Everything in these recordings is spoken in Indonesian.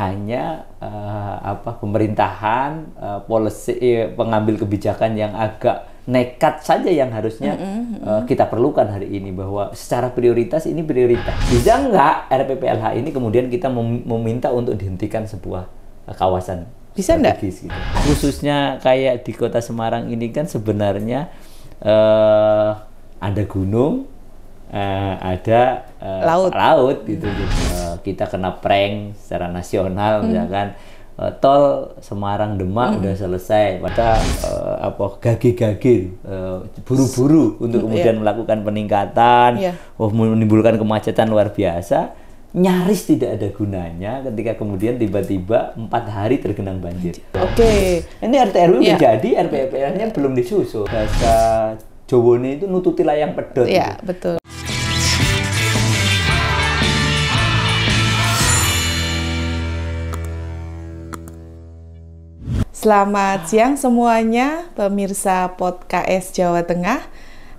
hanya uh, apa pemerintahan uh, policy eh, pengambil kebijakan yang agak nekat saja yang harusnya mm -hmm. uh, kita perlukan hari ini bahwa secara prioritas ini prioritas bisa nggak RPPLH ini kemudian kita meminta untuk dihentikan sebuah uh, kawasan bisa nggak gitu. khususnya kayak di kota Semarang ini kan sebenarnya uh, ada gunung uh, ada uh, laut. laut gitu, Uh, kita kena prank secara nasional hmm. misalkan ya uh, tol Semarang Demak hmm. udah selesai maka uh, apa gagi-gagi uh, buru-buru untuk hmm, kemudian yeah. melakukan peningkatan yeah. oh menimbulkan kemacetan luar biasa nyaris tidak ada gunanya ketika kemudian tiba-tiba empat hari tergenang banjir. Oke, okay. ini RT RW yeah. Iya. menjadi RPPR-nya belum disusul. Bahasa Jawone itu nututi layang pedot. Iya, gitu. betul. Selamat siang semuanya, pemirsa podcast Jawa Tengah.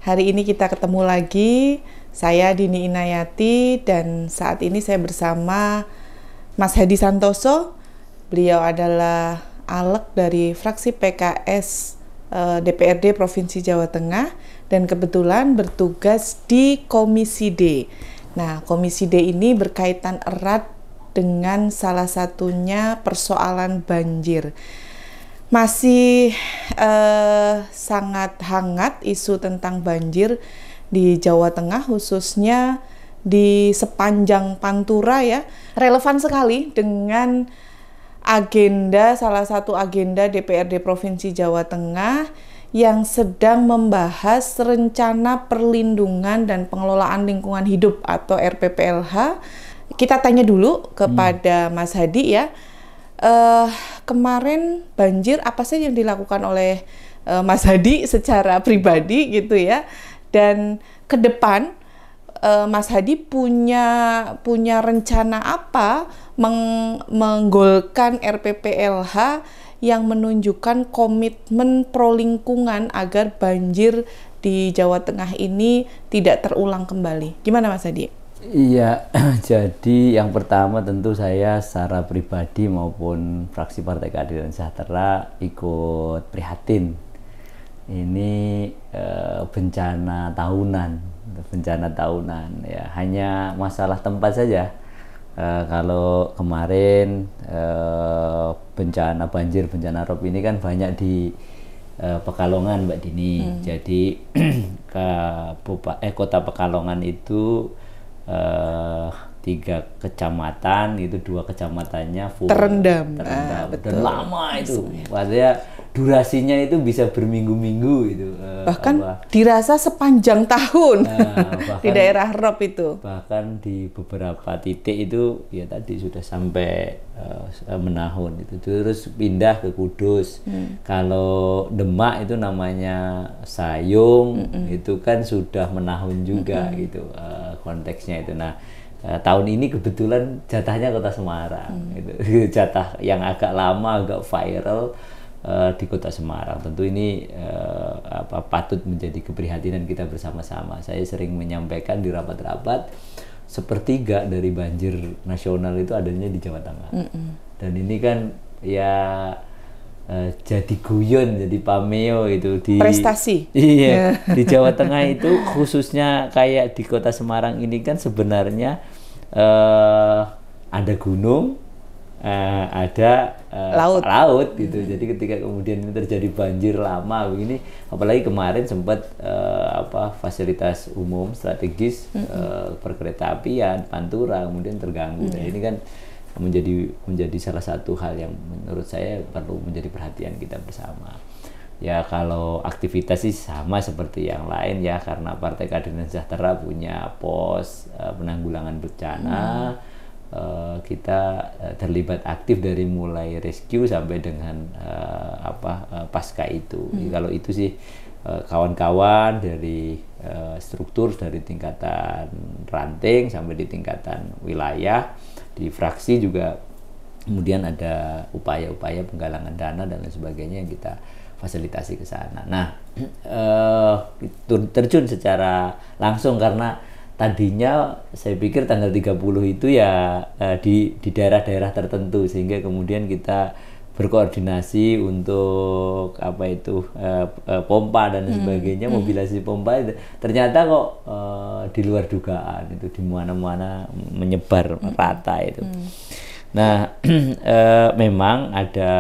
Hari ini kita ketemu lagi, saya Dini Inayati dan saat ini saya bersama Mas Hadi Santoso. Beliau adalah alek dari fraksi PKS DPRD eh, Provinsi Jawa Tengah dan kebetulan bertugas di Komisi D. Nah, Komisi D ini berkaitan erat dengan salah satunya persoalan banjir. Masih eh, sangat hangat isu tentang banjir di Jawa Tengah khususnya di sepanjang Pantura ya. Relevan sekali dengan agenda salah satu agenda DPRD Provinsi Jawa Tengah yang sedang membahas rencana perlindungan dan pengelolaan lingkungan hidup atau RPPLH. Kita tanya dulu kepada hmm. Mas Hadi ya. Uh, kemarin banjir apa sih yang dilakukan oleh uh, Mas Hadi secara pribadi gitu ya? Dan ke depan uh, Mas Hadi punya punya rencana apa meng menggolkan RPPLH yang menunjukkan komitmen pro lingkungan agar banjir di Jawa Tengah ini tidak terulang kembali. Gimana Mas Adi? Iya, jadi yang pertama tentu saya secara pribadi maupun fraksi Partai Keadilan Sejahtera ikut prihatin. Ini e, bencana tahunan, bencana tahunan ya, hanya masalah tempat saja Eh, kalau kemarin uh, bencana banjir bencana rob ini kan banyak di uh, Pekalongan Mbak Dini. Hmm. Jadi Bupa, eh kota Pekalongan itu uh, tiga kecamatan itu dua kecamatannya full terendam, terendam. Ah, betul. dan lama itu. Maksudnya durasinya itu bisa berminggu-minggu itu eh, bahkan apa, dirasa sepanjang tahun nah, bahkan, di daerah Rob itu bahkan di beberapa titik itu ya tadi sudah sampai uh, menahun itu terus pindah ke Kudus hmm. kalau Demak itu namanya Sayung hmm. itu kan sudah menahun juga hmm. gitu uh, konteksnya itu nah Uh, tahun ini kebetulan jatahnya kota Semarang hmm. gitu. jatah yang agak lama agak viral Eh, di kota Semarang. Tentu ini uh, apa, patut menjadi keprihatinan kita bersama-sama. Saya sering menyampaikan di rapat-rapat sepertiga dari banjir nasional itu adanya di Jawa Tengah. Mm -mm. Dan ini kan ya uh, jadi guyon, jadi pameo itu di prestasi. Iya, yeah. di Jawa Tengah itu khususnya kayak di kota Semarang ini kan sebenarnya uh, ada gunung, uh, ada uh, laut. laut gitu. Hmm. Jadi ketika kemudian ini terjadi banjir lama begini, apalagi kemarin sempat uh, apa fasilitas umum strategis hmm. uh, perkereta apian, ya, pantura kemudian terganggu. Nah, hmm. Nah, ini kan menjadi menjadi salah satu hal yang menurut saya perlu menjadi perhatian kita bersama. Ya kalau aktivitas sih sama seperti yang lain ya karena Partai Keadilan Sejahtera punya pos uh, penanggulangan bencana. Hmm Eh, kita eh, terlibat aktif dari mulai rescue sampai dengan uh, apa uh, pasca itu. Hmm. kalau itu sih kawan-kawan uh, dari uh, struktur dari tingkatan ranting sampai di tingkatan wilayah di fraksi juga kemudian ada upaya-upaya penggalangan dana dan lain sebagainya yang kita fasilitasi ke sana. Nah, uh, terjun secara langsung karena tadinya saya pikir tanggal 30 itu ya eh, di di daerah-daerah tertentu sehingga kemudian kita berkoordinasi untuk apa itu uh, pompa dan hmm. sebagainya hmm. pompa pompa ternyata kok uh, di luar dugaan itu di mana-mana menyebar hmm. rata itu. Hmm. Nah, uh, memang ada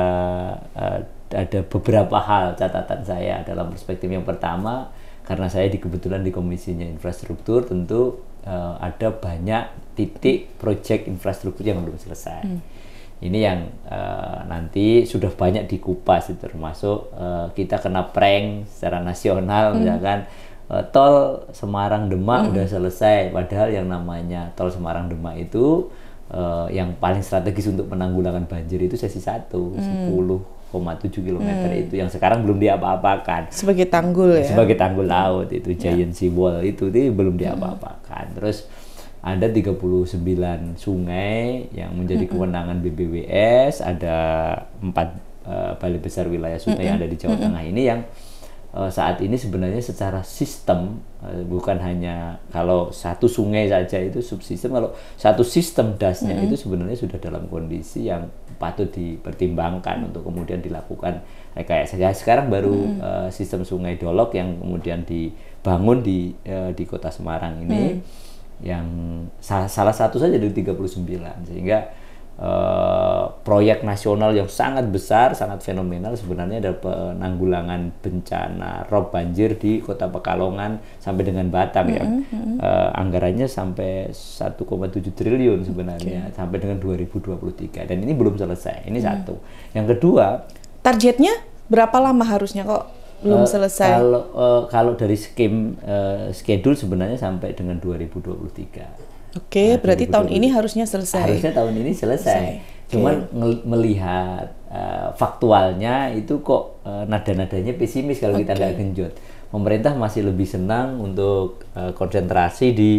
uh, ada beberapa hal catatan saya dalam perspektif yang pertama karena saya di kebetulan di komisinya infrastruktur tentu uh, ada banyak titik proyek infrastruktur yang belum selesai. Hmm. Ini yang uh, nanti sudah banyak dikupas itu termasuk uh, kita kena prank secara nasional hmm. misalkan uh, tol Semarang Demak hmm. udah selesai padahal yang namanya tol Semarang Demak itu uh, yang paling strategis untuk penanggulangan banjir itu sesi satu hmm. 10 km hmm. itu yang sekarang belum diapa-apakan sebagai tanggul ya sebagai tanggul laut itu ya. giant sea wall itu itu belum hmm. diapa-apakan hmm. terus ada 39 sungai yang menjadi hmm. kewenangan BBWS ada empat uh, balai besar wilayah sungai hmm. yang ada di Jawa hmm. Tengah ini yang Eh, saat ini sebenarnya secara sistem eh, bukan hanya kalau satu sungai saja itu subsistem kalau satu sistem dasnya mm -hmm. itu sebenarnya sudah dalam kondisi yang patut dipertimbangkan mm -hmm. untuk kemudian dilakukan kayak Ya, sekarang baru mm -hmm. uh, sistem sungai dolok yang kemudian dibangun di uh, di kota Semarang ini mm -hmm. yang salah, salah satu saja dari 39 sehingga Uh, proyek nasional yang sangat besar, sangat fenomenal sebenarnya ada penanggulangan bencana rob banjir di Kota Pekalongan sampai dengan Batam mm -hmm. ya. Uh, anggarannya sampai 1,7 triliun sebenarnya okay. sampai dengan 2023 dan ini belum selesai. Ini mm. satu. Yang kedua, targetnya berapa lama harusnya kok belum uh, selesai? Kalau uh, kalau dari skim uh, schedule sebenarnya sampai dengan 2023. Oke, okay, nah, berarti gitu, tahun ini harusnya selesai. Harusnya tahun ini selesai. selesai. Cuman okay. melihat uh, faktualnya itu kok uh, nada-nadanya pesimis kalau okay. kita nggak genjot. Pemerintah masih lebih senang untuk uh, konsentrasi di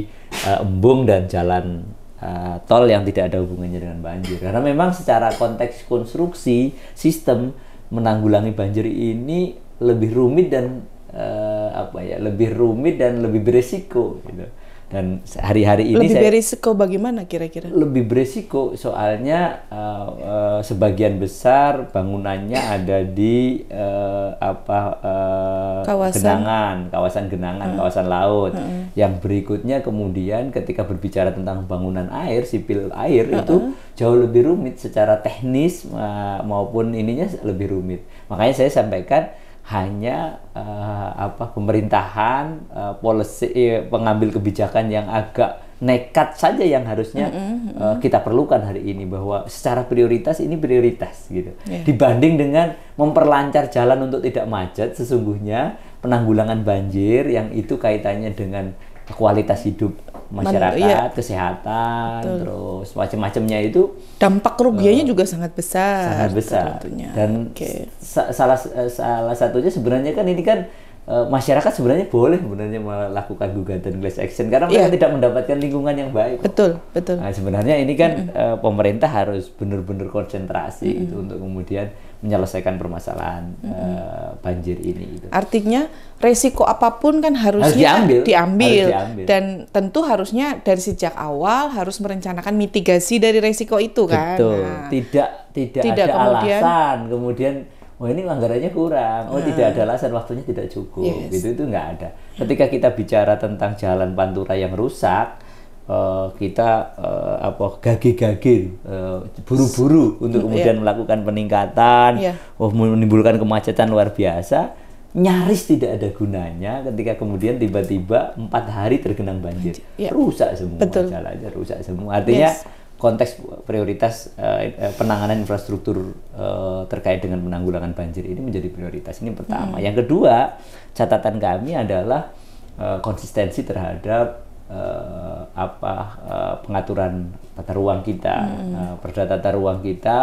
uh, embung dan jalan uh, tol yang tidak ada hubungannya dengan banjir. Karena memang secara konteks konstruksi sistem menanggulangi banjir ini lebih rumit dan uh, apa ya lebih rumit dan lebih beresiko gitu dan hari-hari ini lebih saya, berisiko bagaimana kira-kira? Lebih berisiko soalnya uh, uh, sebagian besar bangunannya ada di uh, apa uh, kawasan. genangan, kawasan genangan, hmm. kawasan laut. Hmm. Yang berikutnya kemudian ketika berbicara tentang bangunan air, sipil air hmm. itu jauh lebih rumit secara teknis uh, maupun ininya lebih rumit. Makanya saya sampaikan hanya uh, apa pemerintahan uh, policy eh, pengambil kebijakan yang agak nekat saja yang harusnya mm -hmm. uh, kita perlukan hari ini bahwa secara prioritas ini prioritas gitu yeah. dibanding dengan memperlancar jalan untuk tidak macet sesungguhnya penanggulangan banjir yang itu kaitannya dengan kualitas hidup masyarakat, Man, iya. kesehatan, Betul. terus macam-macamnya itu dampak kerugiannya uh, juga sangat besar. Sangat besar. Tentunya. Dan okay. sa salah eh, salah satunya sebenarnya kan ini kan Eh, masyarakat sebenarnya boleh sebenarnya melakukan gugatan class action karena yeah. tidak mendapatkan lingkungan yang baik. Betul, betul. Nah, sebenarnya ini kan mm -hmm. pemerintah harus benar-benar konsentrasi mm -hmm. itu untuk kemudian menyelesaikan permasalahan mm -hmm. banjir ini. Gitu. Artinya resiko apapun kan harusnya harus diambil, kan diambil. Harus diambil dan tentu harusnya dari sejak awal harus merencanakan mitigasi dari resiko itu kan. Betul. Nah, tidak tidak, tidak ada kemudian, alasan kemudian Oh ini anggarannya kurang, oh nah. tidak ada alasan waktunya tidak cukup, yes. gitu itu nggak ada. Ketika kita bicara tentang jalan pantura yang rusak, uh, kita uh, apa gage-gage, uh, buru-buru untuk iya. kemudian melakukan peningkatan, yeah. oh menimbulkan kemacetan luar biasa, nyaris tidak ada gunanya ketika kemudian tiba-tiba empat hari tergenang banjir, Ya. rusak semua Betul. jalannya, rusak semua. Artinya yes konteks prioritas uh, penanganan infrastruktur uh, terkait dengan penanggulangan banjir ini menjadi prioritas ini pertama. Hmm. Yang kedua, catatan kami adalah uh, konsistensi terhadap uh, apa uh, pengaturan tata ruang kita, hmm. uh, perda tata ruang kita,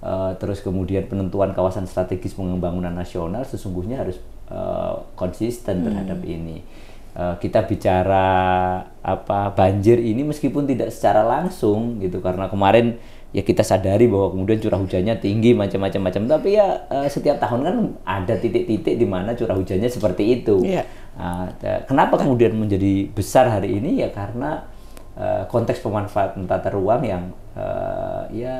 uh, terus kemudian penentuan kawasan strategis pembangunan nasional sesungguhnya harus uh, konsisten terhadap hmm. ini Eh, kita bicara apa banjir ini meskipun tidak secara langsung gitu karena kemarin ya kita sadari bahwa kemudian curah hujannya tinggi macam-macam macam tapi ya eh, setiap tahun kan ada titik-titik di mana curah hujannya seperti itu. Yeah. Iya. kenapa kemudian menjadi besar hari ini ya karena eh, konteks pemanfaatan tata ruang yang uh, ya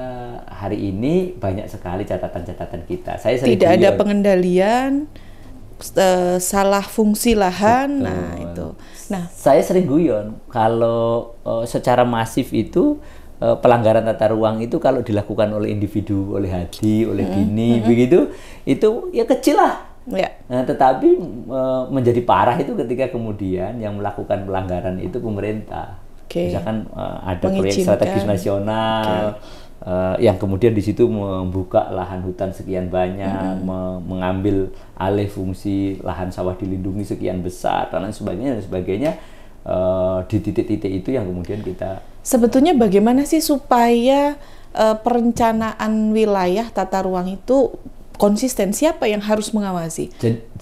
hari ini banyak sekali catatan-catatan kita. Saya tidak ada pengendalian uh, salah fungsi lahan. Betul. Nah, itu. Nah, saya sering guyon kalau uh, secara masif itu uh, pelanggaran tata ruang itu kalau dilakukan oleh individu, oleh hadi, oleh dini, mm -hmm. begitu, itu ya kecil lah. Ya. Nah, tetapi e, menjadi parah itu ketika kemudian yang melakukan pelanggaran itu pemerintah. Okay. Misalkan e, ada proyek strategis nasional, okay uh, yang kemudian di situ membuka lahan hutan sekian banyak, mm -hmm. me mengambil alih fungsi lahan sawah dilindungi sekian besar dan lain sebagainya dan sebagainya uh, di titik-titik itu yang kemudian kita sebetulnya bagaimana sih supaya uh, perencanaan wilayah tata ruang itu konsisten siapa yang harus mengawasi?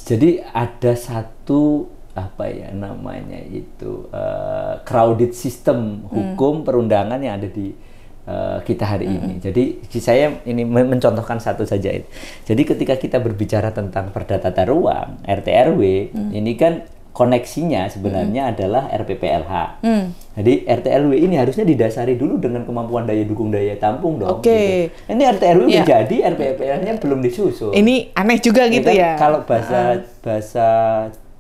Jadi, ada satu apa ya namanya itu uh, crowded system mm. hukum hmm. perundangan yang ada di Eh, kita hari mm-hmm. ini. Jadi saya ini mencontohkan satu saja itu. Jadi ketika kita berbicara tentang perda tata ruang RT RW hmm ini kan koneksinya sebenarnya hmm adalah RPPLH. Mm. Jadi RT RW ini harusnya didasari dulu dengan kemampuan daya dukung daya tampung dong. Oke. Okay. Gitu. Ini RT RW yeah. Iya. menjadi RPPLH-nya belum disusun. Ini aneh juga gitu, Kan? ya. Kalau bahasa uh. bahasa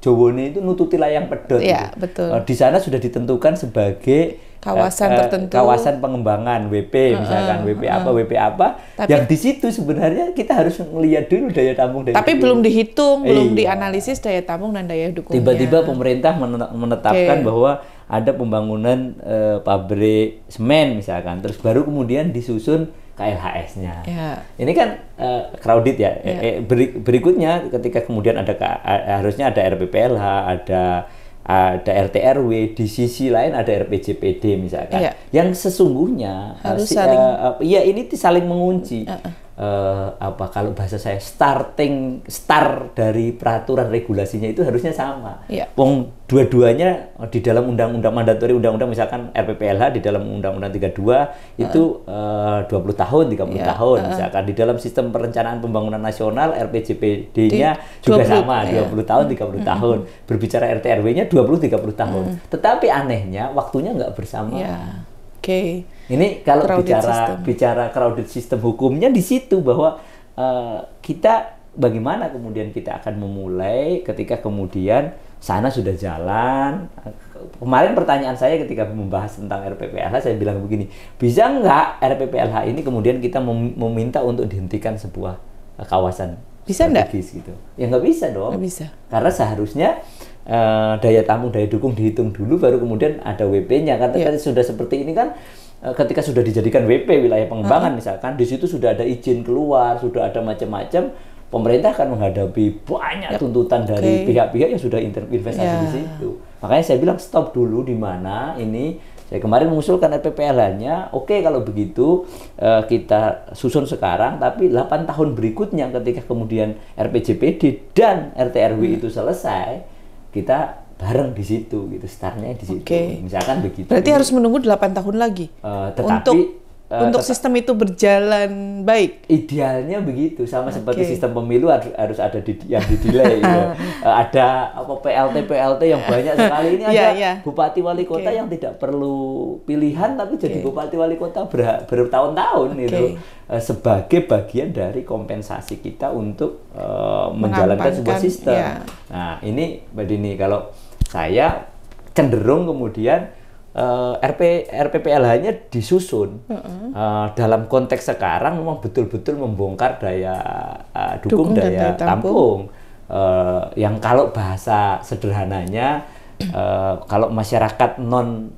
Jowone itu nututi layang pedot. Iya, gitu. betul. Eh, di sana sudah ditentukan sebagai kawasan uh, tertentu, kawasan pengembangan WP misalkan uh, WP apa WP apa. Tapi, yang di situ sebenarnya kita harus melihat dulu daya tampung daya. Tapi belum dihitung, eh, belum iya. dianalisis daya tampung dan daya dukungnya. Tiba-tiba pemerintah menetapkan okay. bahwa ada pembangunan uh, pabrik semen misalkan, terus baru kemudian disusun KLHS-nya. Yeah. Ini kan uh, crowded ya. Yeah. Ya. Eh, beri, berikutnya ketika kemudian ada eh, harusnya ada RPPLH, ada ada RTRW, di sisi lain ada RPJPD misalkan. Yeah. Yang sesungguhnya harus uh, saling uh, ya ini saling mengunci. Uh -uh eh, apa kalau bahasa saya starting start dari peraturan regulasinya itu harusnya sama. Ya. Wong dua-duanya di dalam undang-undang mandatori undang-undang misalkan RPPLH di dalam undang-undang 32 uh. itu eh, 20 tahun, 30 ya. tahun uh. misalkan di dalam sistem perencanaan pembangunan nasional RPJPD-nya juga 20, sama ya. 20 tahun, 30 hmm. tahun. Berbicara RT RW-nya 20 30 tahun. Hmm. Tetapi anehnya waktunya nggak bersama. Ya Okay. Ini kalau crowded bicara system. bicara crowded system hukumnya di situ bahwa uh, kita bagaimana kemudian kita akan memulai ketika kemudian sana sudah jalan. Kemarin pertanyaan saya ketika membahas tentang RPPLH saya bilang begini, bisa nggak RPPLH ini kemudian kita meminta untuk dihentikan sebuah eh, kawasan bisa nggak? Gitu. Ya nggak bisa dong. nggak bisa. Karena seharusnya uh, daya tamu daya dukung dihitung dulu baru kemudian ada WP-nya kan yeah. sudah seperti ini kan eh, ketika sudah dijadikan WP wilayah pengembangan uh -huh. misalkan di situ sudah ada izin keluar sudah ada macam-macam pemerintah akan menghadapi banyak yep. tuntutan dari pihak-pihak yang sudah investasi yeah. di iya. situ. Makanya saya bilang stop dulu di mana ini. Saya kemarin mengusulkan rppl nya oke okay, kalau begitu uh, kita susun sekarang, tapi 8 tahun berikutnya ketika kemudian RPJPD dan RTRW hmm. itu selesai, kita bareng di situ gitu startnya di situ okay. misalkan begitu berarti harus menunggu 8 tahun lagi uh, tetapi untuk Uh, Untuk sistem itu berjalan baik. Idealnya begitu, sama okay. seperti sistem pemilu harus, ada di, yang didelay. ya. Gitu. Eh, ada apa PLT PLT yang banyak sekali ini yeah, ada yeah. bupati wali kota okay. yang tidak perlu pilihan tapi okay. jadi bupati wali kota ber, bertahun-tahun okay. itu eh, sebagai bagian dari kompensasi kita untuk uh, menjalankan sebuah sistem. Yeah. Nah ini mbak Dini kalau saya cenderung kemudian uh, eh, RP RPPLH-nya disusun uh, dalam konteks sekarang memang betul-betul membongkar daya uh, dukung, dukung daya, daya tampung, tampung uh, yang kalau bahasa sederhananya uh, kalau masyarakat non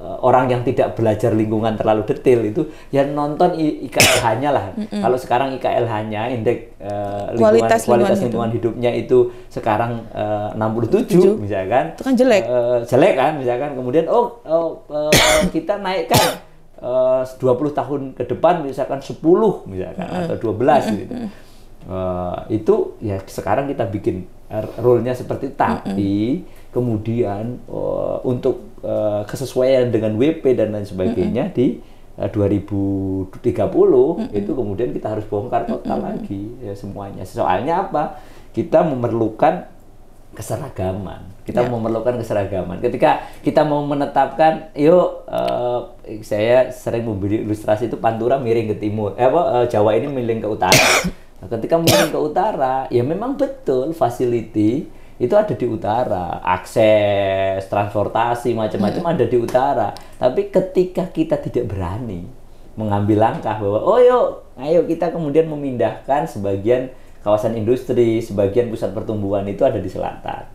Eh, orang yang tidak belajar lingkungan terlalu detail itu ya nonton IKLH-nya lah. Mm-mm. Kalau sekarang IKLH-nya indeks uh, lingkungan kualitas, kualitas lingkungan, lingkungan hidup. hidupnya itu sekarang uh, 67 7. misalkan. Itu kan jelek. Uh, jelek kan misalkan kemudian oh, oh uh, kita naikkan uh, 20 tahun ke depan misalkan 10 misalkan mm. atau 12 mm. gitu. Uh, itu ya sekarang kita bikin rule-nya seperti tapi mm. kemudian uh, untuk Eh, kesesuaian dengan WP dan lain sebagainya mm -hmm. di uh, 2030 mm -hmm. itu kemudian kita harus bongkar total mm -hmm. lagi ya semuanya. Soalnya apa? Kita memerlukan keseragaman. Kita yeah. memerlukan keseragaman. Ketika kita mau menetapkan, yuk uh, saya sering memberi ilustrasi itu Pantura miring ke timur, eh, apa, uh, Jawa ini miring ke utara. Nah, ketika miring ke utara, ya memang betul facility itu ada di utara akses transportasi macam-macam hmm. ada di utara tapi ketika kita tidak berani mengambil langkah bahwa oh yuk ayo kita kemudian memindahkan sebagian kawasan industri sebagian pusat pertumbuhan itu ada di selatan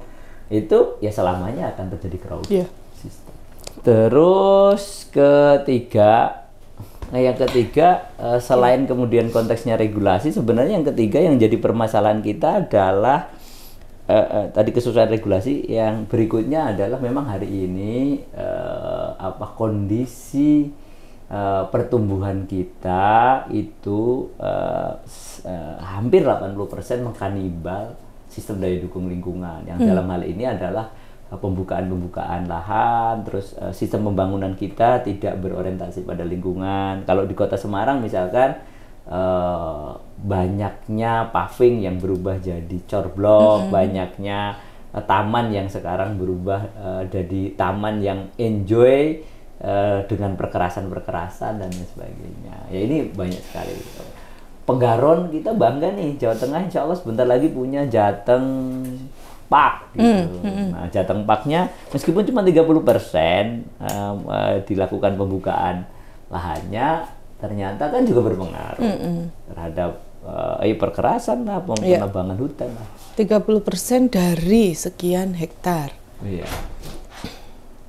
itu ya selamanya akan terjadi crowd yeah. System. terus ketiga Nah, yang ketiga eh, selain kemudian konteksnya regulasi, sebenarnya yang ketiga yang jadi permasalahan kita adalah uh, uh, tadi kesusahan regulasi yang berikutnya adalah memang hari ini uh, apa kondisi uh, pertumbuhan kita itu uh, uh, hampir 80% mengkanibal sistem daya dukung lingkungan yang hmm. dalam hal ini adalah pembukaan-pembukaan lahan, terus uh, sistem pembangunan kita tidak berorientasi pada lingkungan. Kalau di kota Semarang misalkan banyaknya paving yang berubah jadi corblok, mm -hmm. banyaknya uh, taman yang sekarang berubah uh, jadi taman yang enjoy uh, dengan perkerasan-perkerasan dan sebagainya. Ya ini banyak sekali. Gitu. Penggaron kita bangga nih Jawa Tengah Insya Allah sebentar lagi punya Jateng Park gitu. Mm -hmm. Nah Jateng Parknya meskipun cuma 30 persen uh, dilakukan pembukaan lahannya ternyata kan juga berpengaruh mm -mm. terhadap uh, perkerasan lah iya. penebangan yeah. hutan lah. 30% dari sekian hektar. Iya.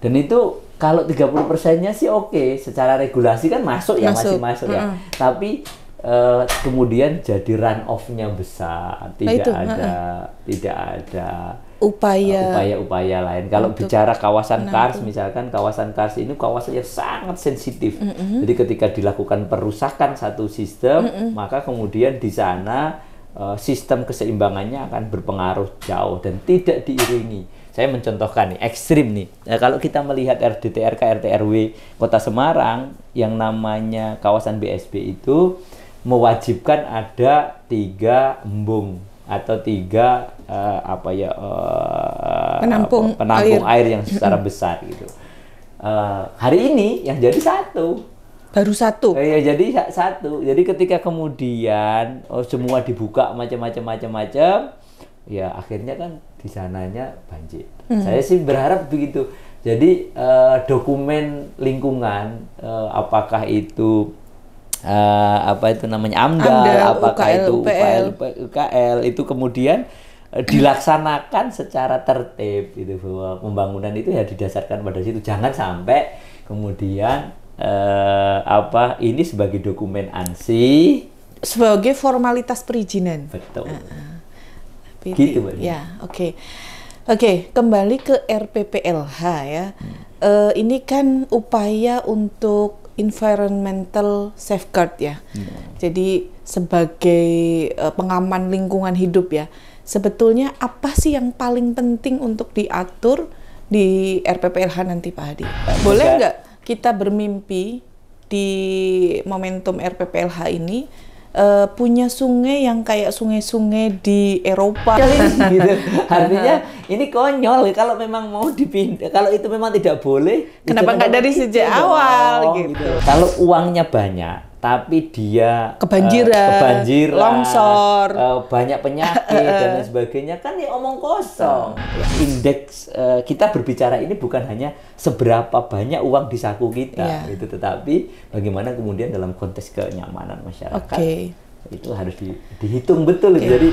Dan itu kalau 30 persennya sih oke, secara regulasi kan masuk, ya, masuk. ya masih masuk mm -hmm. ya. Tapi uh, kemudian jadi run off-nya besar, nah, tidak nah, itu. ada mm tidak ada upaya upaya-upaya uh, lain. Kalau bicara kawasan menampung. Kars misalkan kawasan Kars ini kawasan yang sangat sensitif. Mm -hmm. Jadi ketika dilakukan perusakan satu sistem, mm -hmm. maka kemudian di sana uh, sistem keseimbangannya akan berpengaruh jauh dan tidak diiringi. Saya mencontohkan nih ekstrim nih. Nah, kalau kita melihat RDTR KRTRW Kota Semarang yang namanya kawasan BSB itu mewajibkan ada tiga embung atau tiga uh, apa ya uh, penampung, apa, penampung air. air yang secara besar gitu. Uh, hari ini yang jadi satu. Baru satu. uh, ya jadi satu. Jadi ketika kemudian oh, semua dibuka macam-macam macam-macam, ya akhirnya kan di sananya banjir. Hmm. Saya sih berharap begitu. Jadi uh, dokumen lingkungan uh, apakah itu uh, apa itu namanya AMDAL, AMDAL apakah UKL, itu UPL. UKL, UKL itu kemudian eh, dilaksanakan secara tertib itu bahwa pembangunan itu ya didasarkan pada situ jangan sampai kemudian eh, apa ini sebagai dokumen ansi sebagai formalitas perizinan betul uh, uh. gitu Mbak. ya oke okay. oke okay, kembali ke RPPLH ya hmm. uh, ini kan upaya untuk environmental safeguard ya. Hmm. Jadi sebagai uh, pengaman lingkungan hidup ya. Sebetulnya apa sih yang paling penting untuk diatur di RPPLH nanti Pak Hadi? Nah, Boleh nggak kita bermimpi di momentum RPPLH ini uh, punya sungai yang kayak sungai-sungai di Eropa gitu. gitu. Artinya ini konyol kalau memang mau dipindah kalau itu memang tidak boleh kenapa nggak dari sejak awal gitu. gitu. Kalau uangnya banyak tapi dia eh, kebanjiran, uh, kebanjiran longsor, uh, banyak penyakit dan lain sebagainya kan ya omong kosong. Indeks uh, kita berbicara ini bukan hanya seberapa banyak uang di saku kita yeah. itu tetapi bagaimana kemudian dalam konteks kenyamanan masyarakat okay. itu harus di, dihitung betul. Okay. Jadi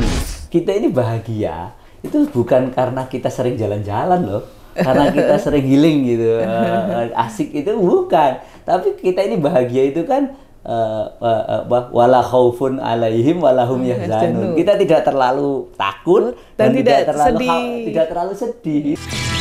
kita ini bahagia itu bukan karena kita sering jalan-jalan loh karena kita sering giling gitu asik itu bukan tapi kita ini bahagia itu kan Uh, wala khaufun alaihim walahum hmm, yahzanun. Kita tidak terlalu takut dan, dan tidak, tidak terlalu sedih. tidak terlalu sedih.